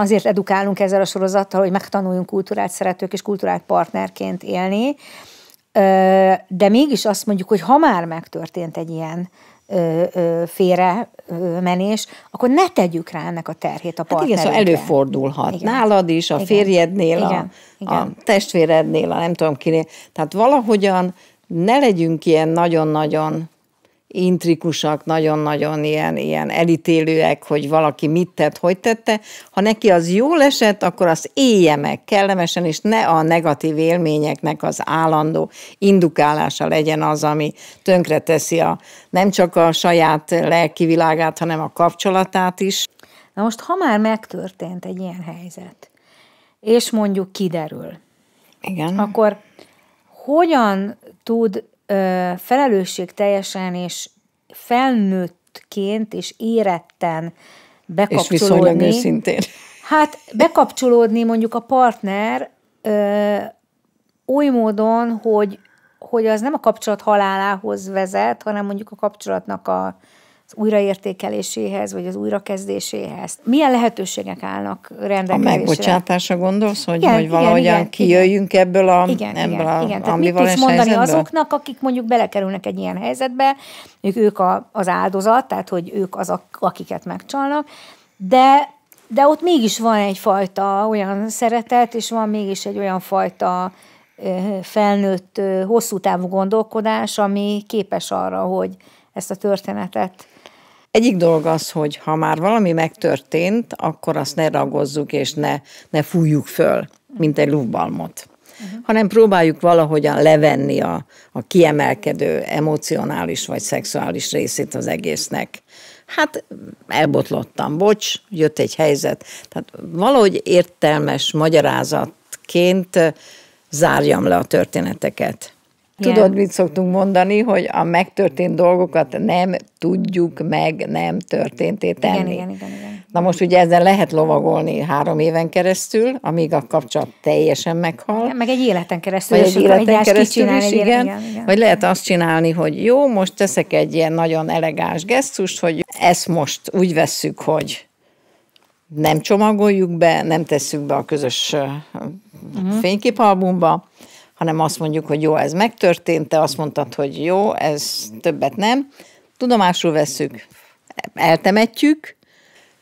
Azért edukálunk ezzel a sorozattal, hogy megtanuljunk kultúrát szeretők és kultúrát partnerként élni, de mégis azt mondjuk, hogy ha már megtörtént egy ilyen félre menés, akkor ne tegyük rá ennek a terhét a Hát igen, szóval előfordulhat. Igen. Nálad is, a igen. férjednél, igen. A, igen. a testvérednél, a nem tudom kinél. Tehát valahogyan ne legyünk ilyen nagyon-nagyon intrikusak, nagyon-nagyon ilyen, ilyen elítélőek, hogy valaki mit tett, hogy tette. Ha neki az jól esett, akkor azt élje meg kellemesen, és ne a negatív élményeknek az állandó indukálása legyen az, ami tönkre teszi a, nem csak a saját lelki világát, hanem a kapcsolatát is. Na most, ha már megtörtént egy ilyen helyzet, és mondjuk kiderül, Igen. akkor hogyan tud ö, felelősség teljesen és felnőttként és éretten bekapcsolódni. És viszonylag őszintén. Hát bekapcsolódni mondjuk a partner ö, oly módon, hogy, hogy az nem a kapcsolat halálához vezet, hanem mondjuk a kapcsolatnak a az újraértékeléséhez, vagy az újrakezdéséhez. Milyen lehetőségek állnak rendelkezésre? A megbocsátása gondolsz, hogy, igen, hogy valahogyan igen, kijöjjünk igen. ebből a igen, ebből igen, a igen. Tehát mit tudsz mondani helyzetből? azoknak, akik mondjuk belekerülnek egy ilyen helyzetbe, ők, ők a, az áldozat, tehát hogy ők azok, akiket megcsalnak, de de ott mégis van egyfajta olyan szeretet, és van mégis egy olyan fajta felnőtt hosszú távú gondolkodás, ami képes arra, hogy ezt a történetet. Egyik dolog az, hogy ha már valami megtörtént, akkor azt ne ragozzuk és ne, ne fújjuk föl, mint egy lúvbalmot. Uh-huh. Mhm. hanem próbáljuk valahogyan levenni a, a kiemelkedő emocionális vagy szexuális részét az egésznek. Hát elbotlottam, bocs, jött egy helyzet. Tehát valahogy értelmes magyarázatként eh, zárjam le a történeteket. Tudod, mit szoktunk mondani, hogy a megtörtént dolgokat nem tudjuk meg nem történté tenni. Igen, igen, igen, igen. Na most ugye ezzel lehet lovagolni három éven keresztül, amíg a kapcsolat teljesen meghal. Igen, meg egy életen keresztül. Vagy egy életen egy keresztül is, igen, igen, igen. igen. Vagy lehet azt csinálni, hogy jó, most teszek egy ilyen nagyon elegáns gesztust, hogy ezt most úgy vesszük, hogy nem csomagoljuk be, nem tesszük be a közös uh-huh. Mhm. fényképalbumba, hanem azt mondjuk, hogy jó, ez megtörtént, te azt mondtad, hogy jó, ez többet nem. Tudomásul vesszük, eltemetjük,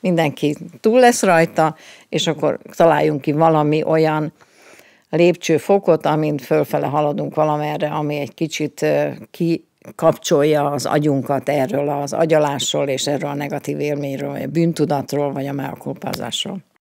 mindenki túl lesz rajta, és akkor találjunk ki valami olyan lépcsőfokot, amint fölfele haladunk valamerre, ami egy kicsit kapcsolja az agyunkat erről az agyalásról, és erről a negatív élményről, vagy a bűntudatról, vagy a meakulpázásról.